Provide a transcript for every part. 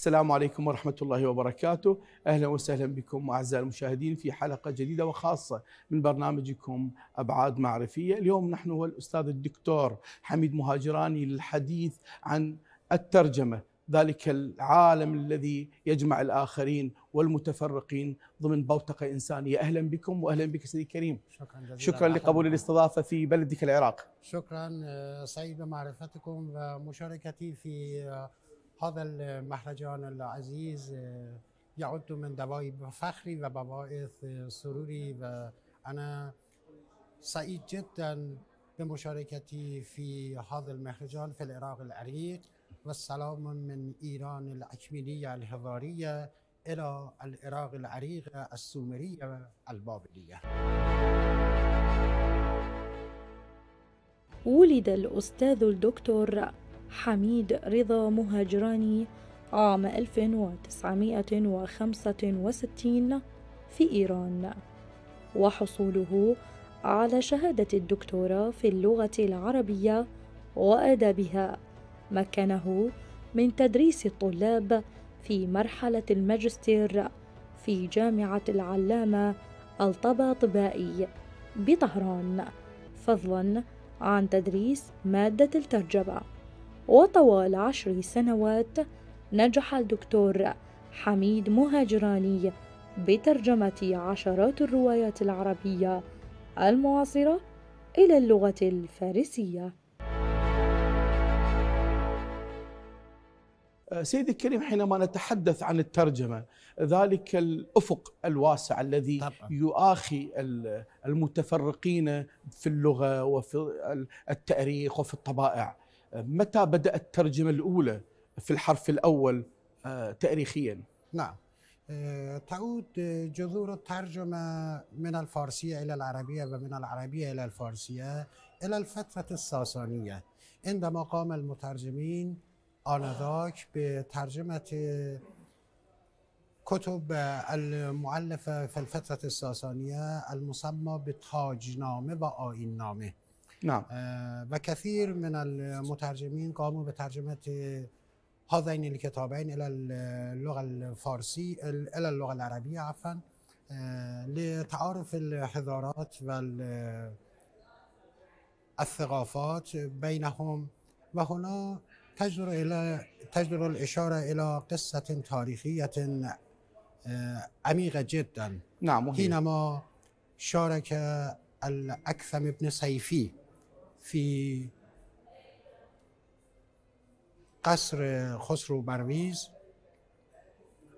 السلام عليكم ورحمة الله وبركاته أهلا وسهلا بكم أعزائي المشاهدين في حلقة جديدة وخاصة من برنامجكم أبعاد معرفية اليوم نحن هو الأستاذ الدكتور حميد مهاجراني للحديث عن الترجمة ذلك العالم الذي يجمع الآخرين والمتفرقين ضمن بوتقة إنسانية أهلا بكم وأهلا بك سيدي كريم شكرا جزيلا شكرا لقبول الاستضافة في بلدك العراق شكرا آه، سعيد معرفتكم ومشاركتي آه، في آه، هذا المهرجان العزيز آه، يعد من دوائب فخري وبواعث آه، سروري وأنا سعيد جدا بمشاركتي في هذا المهرجان في العراق العريق والسلام من إيران الأكملية الهضارية إلى العراق العريق السومرية البابلية ولد الأستاذ الدكتور حميد رضا مهاجراني عام 1965 في إيران وحصوله على شهادة الدكتوراه في اللغة العربية وأدبها مكنه من تدريس الطلاب في مرحلة الماجستير في جامعة العلامة الطباطبائي بطهران فضلا عن تدريس مادة الترجمة وطوال عشر سنوات نجح الدكتور حميد مهاجراني بترجمة عشرات الروايات العربية المعاصرة إلى اللغة الفارسية أه، سيدي الكريم حينما نتحدث عن الترجمة ذلك الأفق الواسع الذي يؤاخي المتفرقين في اللغة وفي التأريخ وفي الطبائع متى بدأت الترجمة الأولى في الحرف الأول آه، تاريخيا؟ نعم آه، تعود جذور الترجمة من الفارسية إلى العربية ومن العربية إلى الفارسية إلى الفترة الساسانية عندما قام المترجمين آنذاك بترجمة كتب المؤلفة في الفترة الساسانية المسمى بتاجنامه و نامه نعم آه، و كثير من المترجمين قاموا بترجمة هذين الكتابين إلى اللغة الفارسية إلى اللغة العربية عفوا آه، لتعارف الحضارات والثقافات بينهم وهنا تجدر إلى تجدر الإشارة إلى قصة تاريخية آه، عميقة جدا نعم حينما شارك الأكثم بن سيفي في قصر خسرو برويز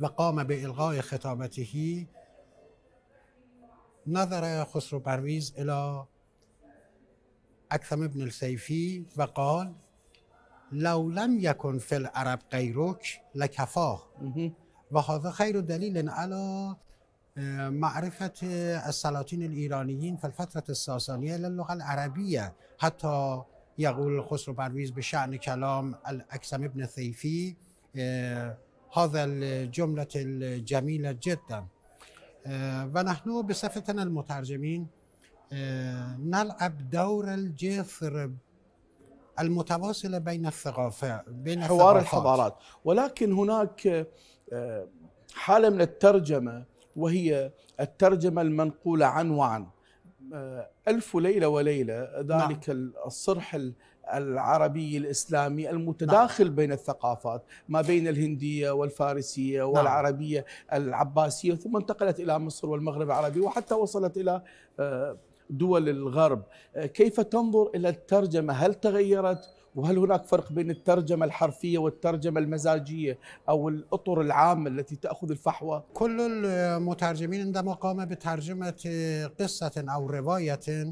وقام بإلغاء خطابته نظر خسرو پرویز الى اکثم ابن السیفی و قال لو لم یکن فی العرب غیرک لکفاه و هذا خیر دلیل علی معرفة السلاطين الإيرانيين في الفترة الساسانية للغة العربية حتى يقول خسرو برويز بشأن كلام الأكسم ابن ثيفي آه، هذا الجملة الجميلة جدا آه، ونحن بصفتنا المترجمين آه، نلعب دور الجسر المتواصلة بين الثقافة بين حوار الحضارات ولكن هناك حالة من الترجمة وهي الترجمة المنقولة عن وعن آه، ألف ليلة وليلة ذلك نعم. الصرح العربي الإسلامي نعم. المتداخل نعم. بين الثقافات ما بين الهندية والفارسية نعم. والعربية نعم. العباسية ثم انتقلت إلى مصر والمغرب العربي وحتى وصلت إلى آه، دول الغرب آه، كيف تنظر إلى الترجمة هل تغيرت وهل هناك فرق بين الترجمة الحرفية والترجمة المزاجية أو الأطر العامة التي تأخذ الفحوى؟ كل المترجمين عندما قام بترجمة قصة أو رواية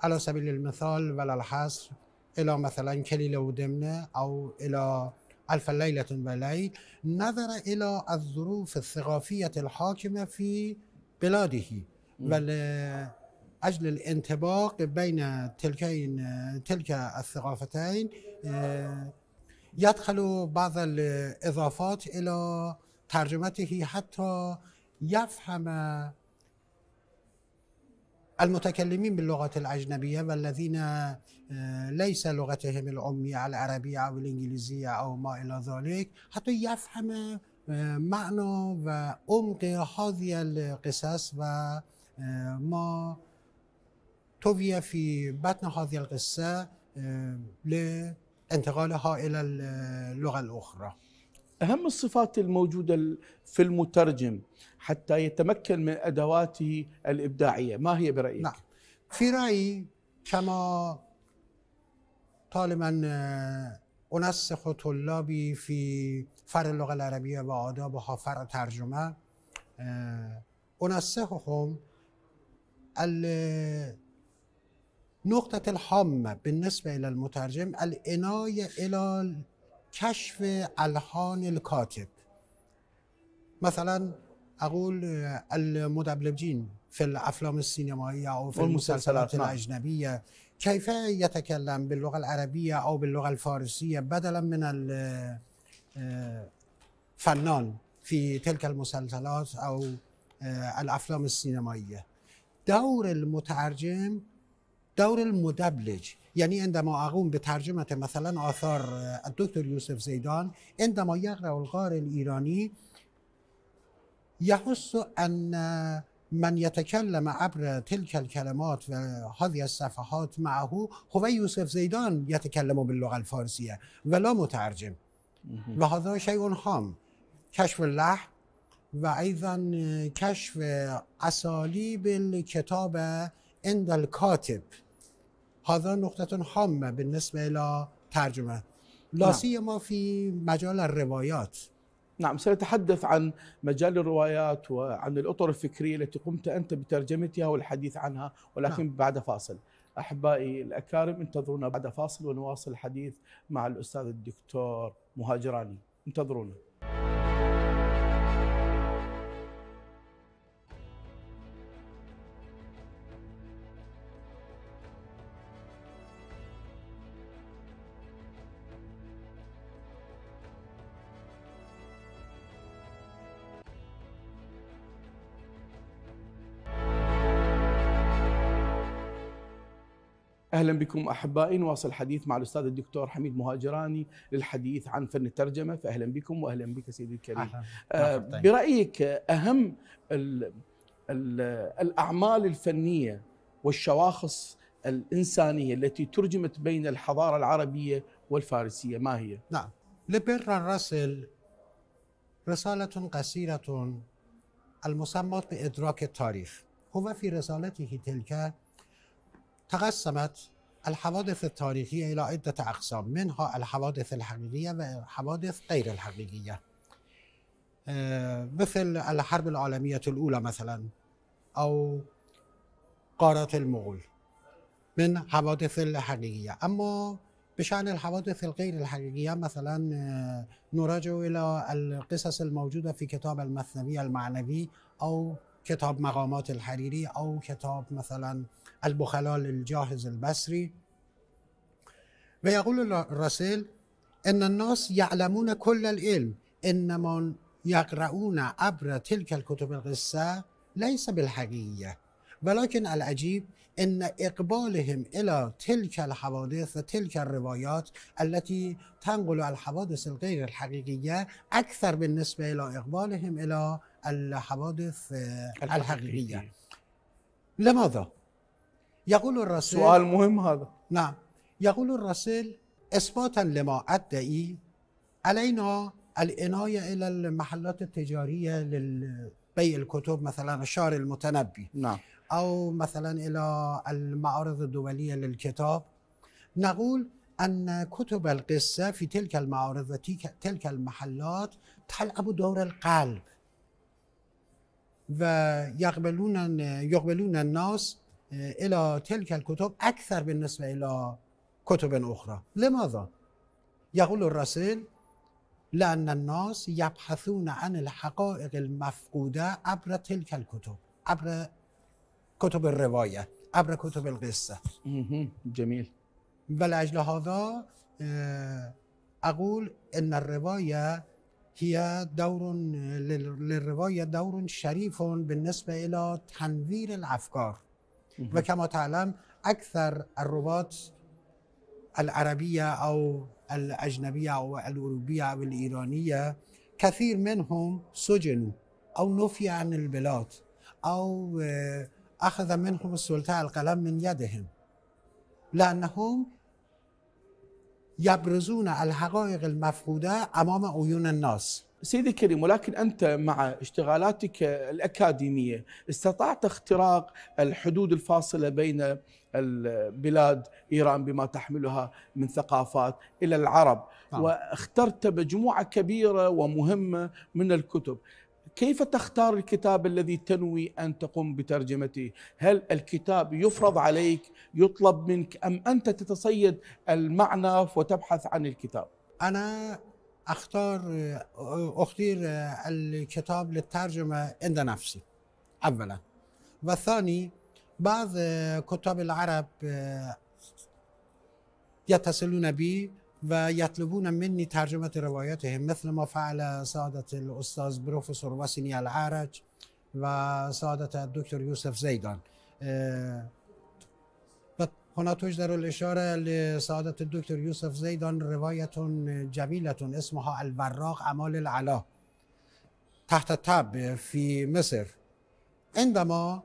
على سبيل المثال ولا الحصر إلى مثلا كليلة ودمنة أو إلى ألف ليلة وليل نظر إلى الظروف الثقافية الحاكمة في بلاده بل آه، أجل الانطباق بين تلكين تلك الثقافتين آه، يدخل بعض الإضافات إلى ترجمته حتى يفهم المتكلمين باللغة الأجنبية والذين آه، ليس لغتهم الأمية العربية أو الإنجليزية أو ما إلى ذلك حتى يفهم آه، معنى وعمق هذه القصص وما توفي في بطن هذه القصة اه، لانتقالها إلى اللغة اه، الأخرى أهم الصفات الموجودة في المترجم حتى يتمكن من أدواته الإبداعية ما هي برأيك؟ نعم في رأيي كما طالما اه، أنسخ طلابي في فر اللغة العربية وآدابها فر ترجمة أنسخهم نقطة الحامة بالنسبة إلى المترجم العناية إلى كشف ألحان الكاتب مثلا أقول آه، المدبلجين في الأفلام السينمائية أو في المسلسلات نعم. الأجنبية كيف يتكلم باللغة العربية أو باللغة الفارسية بدلا من الفنان آه، في تلك المسلسلات أو آه، الأفلام السينمائية دور المترجم دور المدبلج یعنی یعنی عندما به ترجمه مثلا آثار یوسف يوسف زيدان عندما يقرأ الغار ایرانی يحس ان من يتكلم عبر تلك الكلمات وهذه الصفحات معه هو خب يوسف زيدان يتكلم باللغه الفارسية ولا مترجم هذا شيء خام کشف لح و ایضا کشف اسالیب الکتاب عند الکاتب هذا نقطة هامة بالنسبة إلى ترجمة نعم. لا سيما في مجال الروايات نعم سنتحدث عن مجال الروايات وعن الأطر الفكرية التي قمت أنت بترجمتها والحديث عنها ولكن نعم. بعد فاصل أحبائي الأكارم انتظرونا بعد فاصل ونواصل الحديث مع الأستاذ الدكتور مهاجراني انتظرونا اهلا بكم احبائي نواصل الحديث مع الاستاذ الدكتور حميد مهاجراني للحديث عن فن الترجمه فاهلا بكم واهلا بك سيدي الكريم أهلاً. آه، برايك اهم الـ الـ الاعمال الفنيه والشواخص الانسانيه التي ترجمت بين الحضاره العربيه والفارسيه ما هي؟ نعم لبرتران راسل رساله قصيره المسمى بادراك التاريخ هو في رسالته تلك تقسمت الحوادث التاريخية إلى عدة أقسام منها الحوادث الحقيقية وحوادث غير الحقيقية آه، مثل الحرب العالمية الأولى مثلا أو قارة المغول من حوادث الحقيقية أما بشأن الحوادث الغير الحقيقية مثلا آه، نراجع إلى القصص الموجودة في كتاب المثنوي المعنوي أو کتاب مقامات الحریری او کتاب مثلا البخلال الجاهز البصری و یقول ان الناس یعلمون کل العلم انما یقرؤون عبر تلك الكتب القصه ليس بالحقیقه ولکن العجیب ان اقبالهم الى تلك الحوادث و تلك الروايات التي تنقل الحوادث الغير الحقيقيه اكثر بالنسبه الى اقبالهم الى الحوادث آه، الحقيقية لماذا؟ يقول الرسول سؤال مهم هذا نعم يقول الرسول إثباتا لما أدعي علينا العناية إلى المحلات التجارية لبيع الكتب مثلا الشعر المتنبي نعم أو مثلا إلى المعارض الدولية للكتاب نقول أن كتب القصة في تلك المعارض تلك المحلات تلعب دور القلب و یقبلون یقبلون الناس الی تلک الکتب اکثر بالنسبه الی کتب اخری لماذا یقول الرسول لان الناس يبحثون عن الحقائق المفقوده عبر تلك الكتب عبر کتب الروایه عبر کتب القصه جمیل ولاجل هذا اقول ان الروایه هي دور للرواية دور شريف بالنسبة إلى تنوير الأفكار وكما تعلم أكثر الرواة العربية أو الأجنبية أو الأوروبية أو الإيرانية كثير منهم سجنوا أو نفي عن البلاد أو آه، أخذ منهم السلطة القلم من يدهم لأنهم يبرزون الحقائق المفقودة أمام عيون الناس سيدي الكريم ولكن أنت مع اشتغالاتك الأكاديمية استطعت اختراق الحدود الفاصلة بين البلاد إيران بما تحملها من ثقافات إلى العرب آه. واخترت مجموعة كبيرة ومهمة من الكتب كيف تختار الكتاب الذي تنوي ان تقوم بترجمته؟ هل الكتاب يفرض عليك، يطلب منك ام انت تتصيد المعنى وتبحث عن الكتاب؟ انا اختار اختير الكتاب للترجمه عند نفسي اولا والثاني بعض كتاب العرب يتصلون بي و یطلبون منی ترجمه روایتهم مثل ما فعل سعادت الاستاز بروفسور واسینی العرج و سعادت دکتر یوسف زیدان و هنا در الاشاره لسعادت دکتر یوسف زیدان روایت جمیلة اسمها البراق اعمال العلا تحت تب في مصر عندما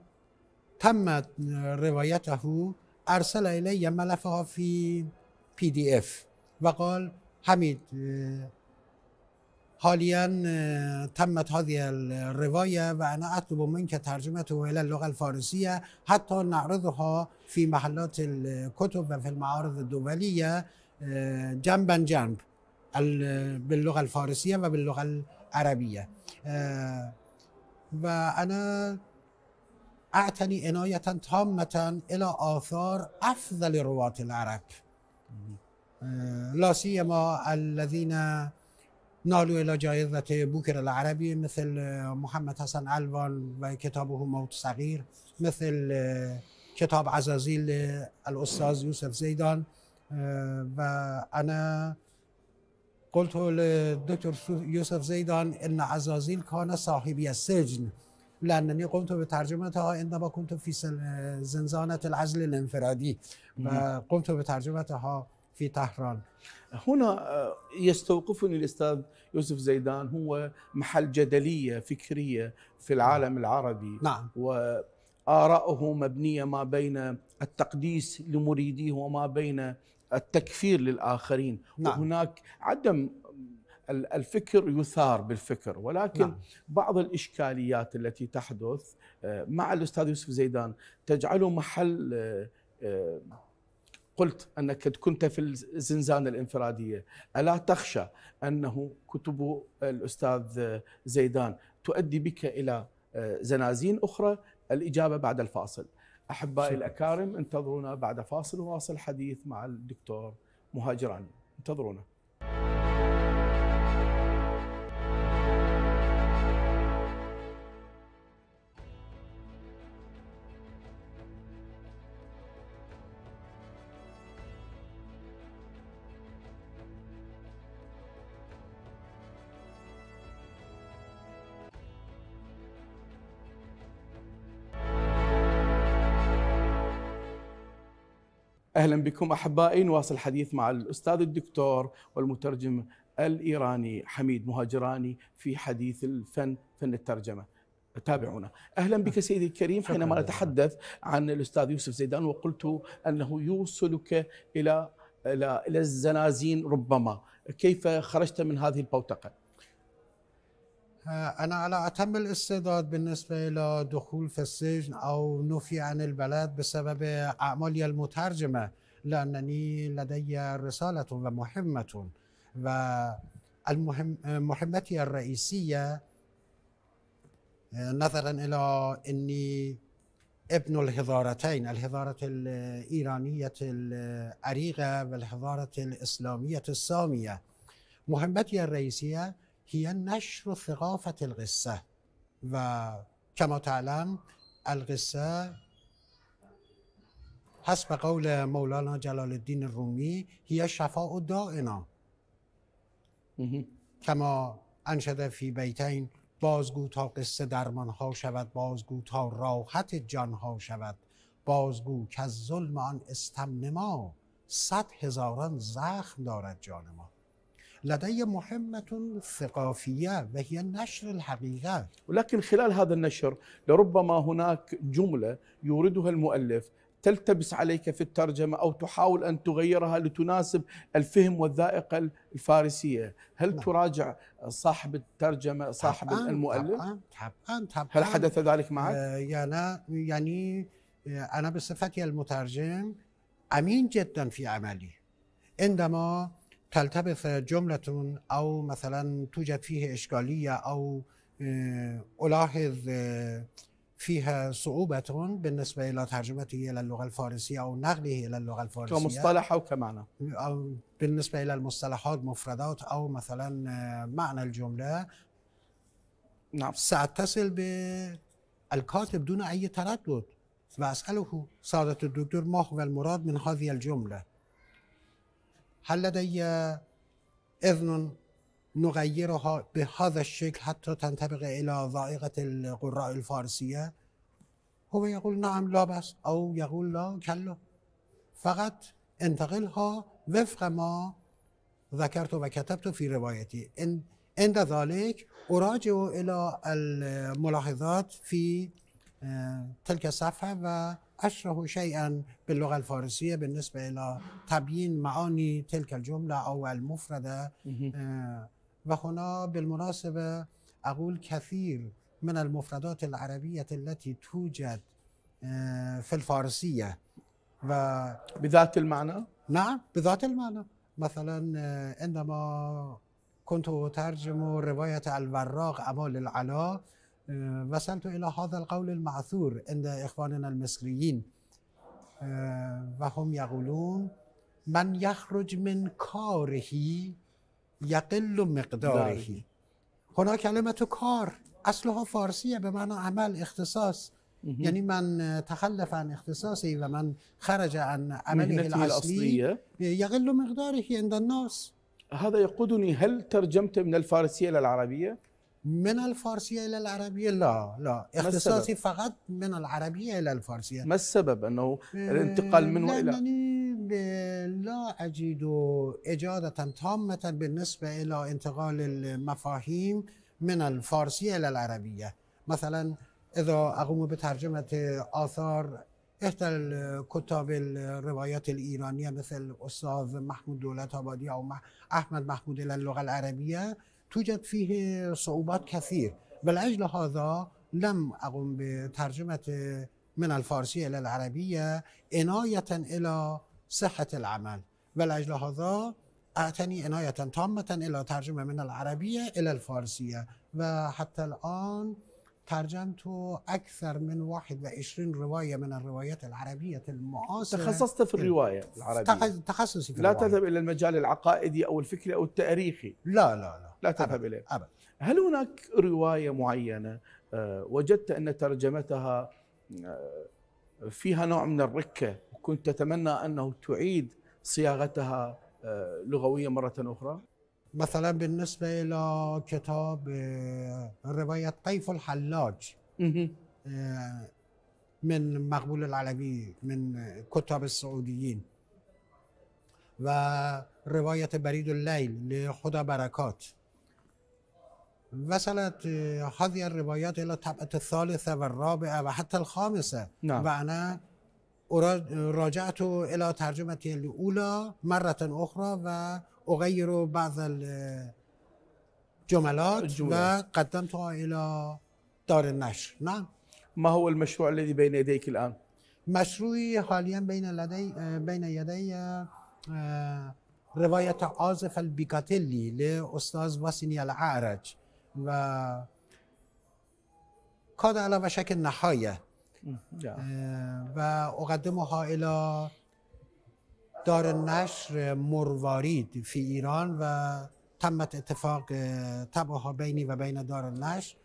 تمت روایته ارسل الی ملفها فی PDF اف وقال حميد آه، حاليا آه، تمت هذه الرواية وأنا أطلب منك ترجمته إلى اللغة الفارسية حتى نعرضها في محلات الكتب وفي المعارض الدولية جنبا آه، جنب باللغة الفارسية وباللغة العربية وأنا أعتني عناية تامة إلى آثار أفضل رواة العرب لا ما الذین نالو الی جائزه بوکر العربی مثل محمد حسن الوان و موت صغير مثل کتاب عزازیل الاستاذ یوسف زیدان و انا قلت للدكتور يوسف زيدان ان عزازيل كان صاحبي السجن لانني قمت بترجمتها عندما كنت في زنزانه العزل الانفرادي وقمت بترجمتها في طهران هنا آه، يستوقفني الأستاذ يوسف زيدان هو محل جدلية فكرية في نعم. العالم العربي نعم وآراؤه مبنية ما بين التقديس لمريديه وما بين التكفير للآخرين نعم. وهناك عدم الفكر يثار بالفكر ولكن نعم. بعض الإشكاليات التي تحدث آه، مع الأستاذ يوسف زيدان تجعله محل آه، قلت أنك كنت في الزنزانة الانفرادية ألا تخشى أنه كتب الأستاذ زيدان تؤدي بك إلى آه، زنازين أخرى الإجابة بعد الفاصل أحبائي الأكارم انتظرونا بعد فاصل وواصل حديث مع الدكتور مهاجراني انتظرونا اهلا بكم احبائي نواصل الحديث مع الاستاذ الدكتور والمترجم الايراني حميد مهاجراني في حديث الفن فن الترجمه تابعونا اهلا بك سيدي الكريم حينما نتحدث عن الاستاذ يوسف زيدان وقلت انه يوصلك الى الى الى الزنازين ربما كيف خرجت من هذه البوتقه آه، أنا على أتم الاستعداد بالنسبة إلى دخول في السجن أو نفي عن البلد بسبب أعمالي المترجمة لأنني لدي رسالة ومهمة والمهم مهمتي الرئيسية آه، نظرا إلى أني ابن الهضارتين الهضاره الإيرانية العريقة والهضاره الإسلامية السامية مهمتي الرئيسية هی نشر ثقافت القصه و کما تعلم القصه حسب قول مولانا جلال الدین رومی هی و دائنا کما انشد فی بیتین بازگو تا قصه درمان ها شود بازگو تا راحت جان ها شود بازگو که از ظلم آن استمنما صد هزاران زخم دارد جان ما لدي مهمة ثقافية وهي نشر الحقيقة ولكن خلال هذا النشر لربما هناك جملة يوردها المؤلف تلتبس عليك في الترجمة أو تحاول أن تغيرها لتناسب الفهم والذائقة الفارسية هل لا. نعم. تراجع صاحب الترجمة صاحب طبعاً المؤلف؟ طبعاً طبعاً طبعاً هل حدث ذلك معك؟ آه يعني, يعني أنا بصفتي المترجم أمين جدا في عملي عندما تلتبس جملة أو مثلا توجد فيه إشكالية أو آه، ألاحظ آه، فيها صعوبة بالنسبة إلى ترجمته إلى اللغة الفارسية أو نقله إلى اللغة الفارسية كمصطلح أو كمعنى أو بالنسبة إلى المصطلحات مفردات أو مثلا آه، معنى الجملة نعم سأتصل بالكاتب دون أي تردد وأسأله سعادة الدكتور ما هو المراد من هذه الجملة هل لدي إذن نغيرها بهذا الشكل حتى تنطبق إلى ذائقة القراء الفارسية هو يقول نعم لا بس أو يقول لا كلا فقط انتقلها وفق ما ذكرت وكتبت في روايتي عند ذلك أراجع إلى الملاحظات في آه، تلك الصفحة و أشرح شيئا باللغة الفارسية بالنسبة إلى تبيين معاني تلك الجملة أو المفردة آه، وهنا بالمناسبة أقول كثير من المفردات العربية التي توجد آه، في الفارسية و بذات المعنى؟ نعم بذات المعنى مثلا آه، عندما كنت أترجم رواية الوراق أمال العلا آه، وصلت إلى هذا القول المعثور عند إخواننا المصريين آه، وهم يقولون من يخرج من كاره يقل مقداره هنا كلمة كار أصلها فارسية بمعنى عمل اختصاص يعني من تخلف عن اختصاصي ومن خرج عن عمله الأصلي الأصلية يقل مقداره عند الناس هذا يقودني هل ترجمت من الفارسية إلى العربية؟ من الفارسية إلى العربية لا لا اختصاصي فقط من العربية إلى الفارسية ما السبب أنه آه، الانتقال من إلى لا أجد إجادة تامة بالنسبة إلى انتقال المفاهيم من الفارسية إلى العربية مثلا إذا أقوم بترجمة آثار إحدى الكتاب الروايات الإيرانية مثل أستاذ محمود دولت آبادي أو أحمد محمود إلى اللغة العربية توجد فيه صعوبات كثير بل أجل هذا لم أقم بترجمة من الفارسية إلى العربية عناية إلى صحة العمل بل أجل هذا أعتني عناية تامة إلى ترجمة من العربية إلى الفارسية وحتى الآن ترجمت أكثر من 21 رواية من الروايات العربية المعاصرة تخصصت في الرواية العربية تخصصي في لا الرواية. تذهب إلى المجال العقائدي أو الفكري أو التاريخي لا لا لا لا تذهب إليه أبدا هل هناك رواية معينة آه، وجدت أن ترجمتها آه، فيها نوع من الركة وكنت تتمنى أنه تعيد صياغتها آه، لغوية مرة أخرى؟ مثلا بالنسبة إلى كتاب آه، رواية قيف الحلاج آه، من مقبول العلوي من كتاب السعوديين و رواية بريد الليل لخدا بركات وصلت آه، هذه الروايات إلى الطبقة الثالثة والرابعة وحتى الخامسة نعم. وأنا راجعت إلى ترجمتي الأولى مرة أخرى و أغير بعض الجملات وقدمتها إلى دار النشر نعم ما هو المشروع الذي بين يديك الآن؟ مشروعي حاليا بين لدي بين يدي آه، آه، رواية عازف البيكاتيلي لأستاذ واسيني العرج و كاد على وشك النهاية آه، و أقدمها إلى دار النشر مروارید في ایران و تمت اتفاق تبعها بيني وبين دار النشر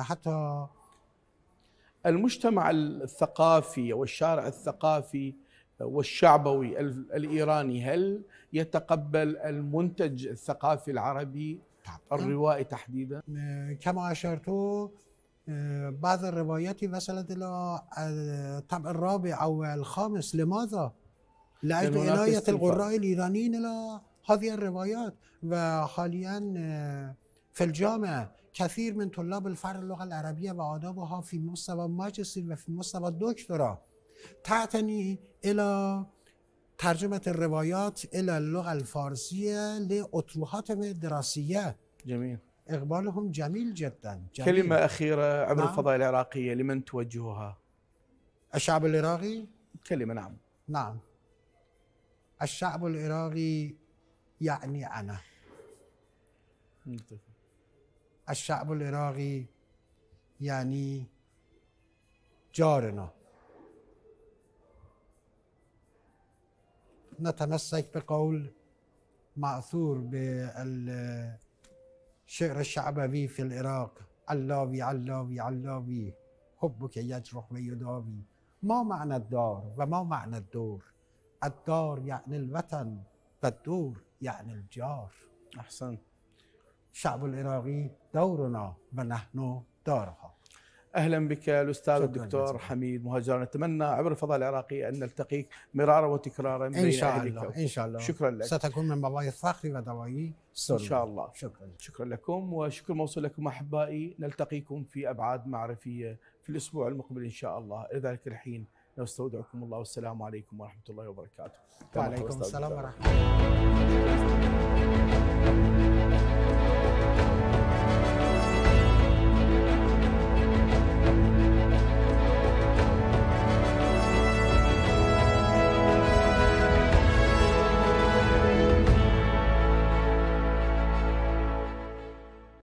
حتى المجتمع الثقافي والشارع الثقافي والشعبوي الايراني هل يتقبل المنتج الثقافي العربي الروائي تحديدا؟ كما اشرت بعض الروايات وصلت الى الطبع الرابع او الخامس لماذا؟ لأجل عناية القراء الإيرانيين إلى هذه الروايات وحاليا آه، في الجامعة كثير من طلاب الفرع اللغة العربية وآدابها في مستوى ماجستير وفي مستوى الدكتوراه تعتني إلى ترجمة الروايات إلى اللغة الفارسية لأطروحاتهم الدراسية جميل إقبالهم جميل جدا جميل. كلمة أخيرة عبر نعم. الفضاء العراقية لمن توجهها؟ الشعب العراقي؟ كلمة نعم نعم الشعب العراقي يعني أنا الشعب العراقي يعني جارنا نتمسك بقول مأثور بالشعر الشعبوي في العراق علاوي علاوي علاوي حبك يجرح ويداوي ما معنى الدار وما معنى الدور الدار يعني الوطن والدور يعني الجار أحسن الشعب العراقي دورنا ونحن دارها اهلا بك الاستاذ الدكتور جزيلا. حميد مهاجر نتمنى عبر الفضاء العراقي ان نلتقيك مرارا وتكرارا ان شاء الله ان شاء الله شكرا لك ستكون من مواضيع فخري ودوائي ان شاء الله شكرا شكرا لكم وشكر موصول لكم احبائي نلتقيكم في ابعاد معرفيه في الاسبوع المقبل ان شاء الله الى ذلك الحين نستودعكم الله والسلام عليكم ورحمه الله وبركاته. وعليكم السلام ورحمه الله.